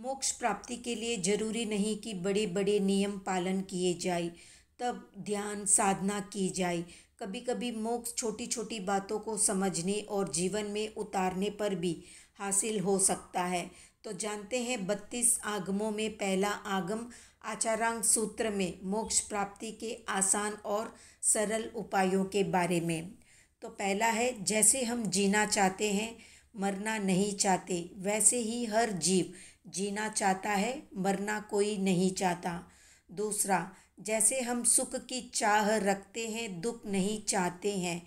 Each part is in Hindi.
मोक्ष प्राप्ति के लिए जरूरी नहीं कि बड़े बड़े नियम पालन किए जाए तब ध्यान साधना की जाए कभी कभी मोक्ष छोटी छोटी बातों को समझने और जीवन में उतारने पर भी हासिल हो सकता है तो जानते हैं बत्तीस आगमों में पहला आगम आचारांग सूत्र में मोक्ष प्राप्ति के आसान और सरल उपायों के बारे में तो पहला है जैसे हम जीना चाहते हैं मरना नहीं चाहते वैसे ही हर जीव जीना चाहता है मरना कोई नहीं चाहता दूसरा जैसे हम सुख की चाह रखते हैं दुख नहीं चाहते हैं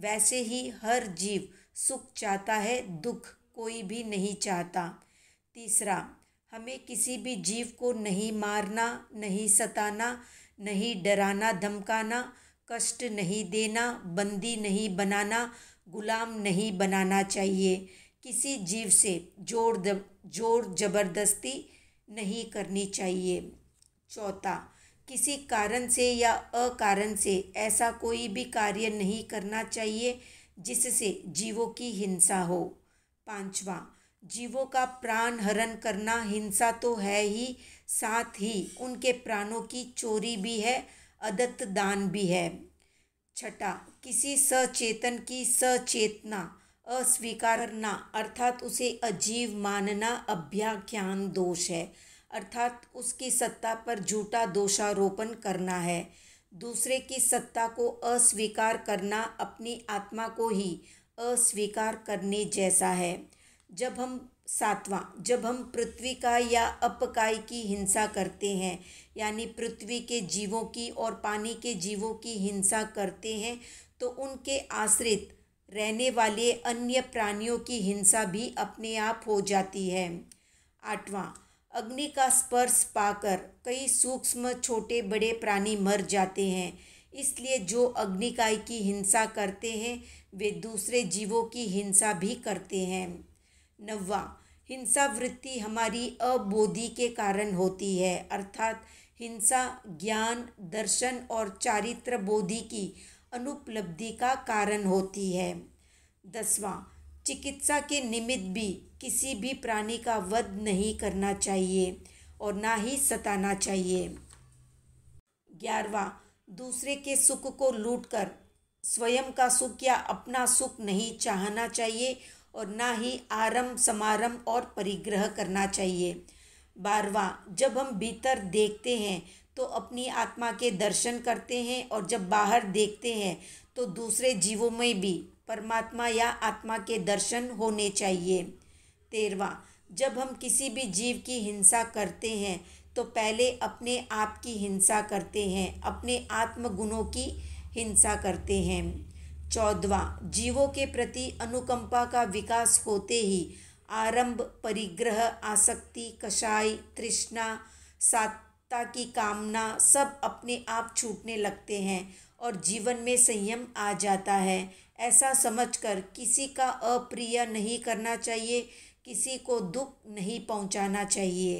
वैसे ही हर जीव सुख चाहता है दुख कोई भी नहीं चाहता तीसरा हमें किसी भी जीव को नहीं मारना नहीं सताना नहीं डराना धमकाना कष्ट नहीं देना बंदी नहीं बनाना गुलाम नहीं बनाना चाहिए किसी जीव से जोर दब जोर जबरदस्ती नहीं करनी चाहिए चौथा किसी कारण से या अकारण से ऐसा कोई भी कार्य नहीं करना चाहिए जिससे जीवों की हिंसा हो पांचवा जीवों का प्राण हरण करना हिंसा तो है ही साथ ही उनके प्राणों की चोरी भी है अदत्त दान भी है छठा किसी सचेतन की सचेतना अस्वीकार करना अर्थात उसे अजीव मानना अभ्याख्यान दोष है अर्थात उसकी सत्ता पर झूठा दोषारोपण करना है दूसरे की सत्ता को अस्वीकार करना अपनी आत्मा को ही अस्वीकार करने जैसा है जब हम सातवां जब हम पृथ्वी का या अपकाय की हिंसा करते हैं यानी पृथ्वी के जीवों की और पानी के जीवों की हिंसा करते हैं तो उनके आश्रित रहने वाले अन्य प्राणियों की हिंसा भी अपने आप हो जाती है आठवां अग्नि का स्पर्श पाकर कई सूक्ष्म छोटे बड़े प्राणी मर जाते हैं इसलिए जो अग्निकाय की हिंसा करते हैं वे दूसरे जीवों की हिंसा भी करते हैं नववा हिंसा वृत्ति हमारी अबोधि के कारण होती है अर्थात हिंसा ज्ञान दर्शन और चारित्र बोधि की अनुपलब्धि का कारण होती है दसवां चिकित्सा के निमित्त भी किसी भी प्राणी का वध नहीं करना चाहिए और ना ही सताना चाहिए ग्यारहवा दूसरे के सुख को लूटकर स्वयं का सुख या अपना सुख नहीं चाहना चाहिए और ना ही आरंभ समारंभ और परिग्रह करना चाहिए बारवा जब हम भीतर देखते हैं तो अपनी आत्मा के दर्शन करते हैं और जब बाहर देखते हैं तो दूसरे जीवों में भी परमात्मा या आत्मा के दर्शन होने चाहिए तेरवा जब हम किसी भी जीव की हिंसा करते हैं तो पहले अपने आप की हिंसा करते हैं अपने आत्मगुणों की हिंसा करते हैं चौदवा जीवों के प्रति अनुकंपा का विकास होते ही आरंभ परिग्रह आसक्ति कषाय तृष्णा सात मुक्तता की कामना सब अपने आप छूटने लगते हैं और जीवन में संयम आ जाता है ऐसा समझकर किसी का अप्रिय नहीं करना चाहिए किसी को दुख नहीं पहुंचाना चाहिए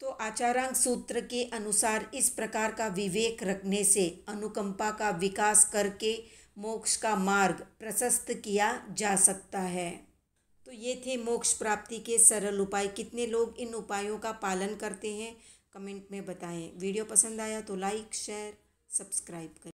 तो आचारांग सूत्र के अनुसार इस प्रकार का विवेक रखने से अनुकंपा का विकास करके मोक्ष का मार्ग प्रशस्त किया जा सकता है तो ये थे मोक्ष प्राप्ति के सरल उपाय कितने लोग इन उपायों का पालन करते हैं कमेंट में बताएं वीडियो पसंद आया तो लाइक शेयर सब्सक्राइब करें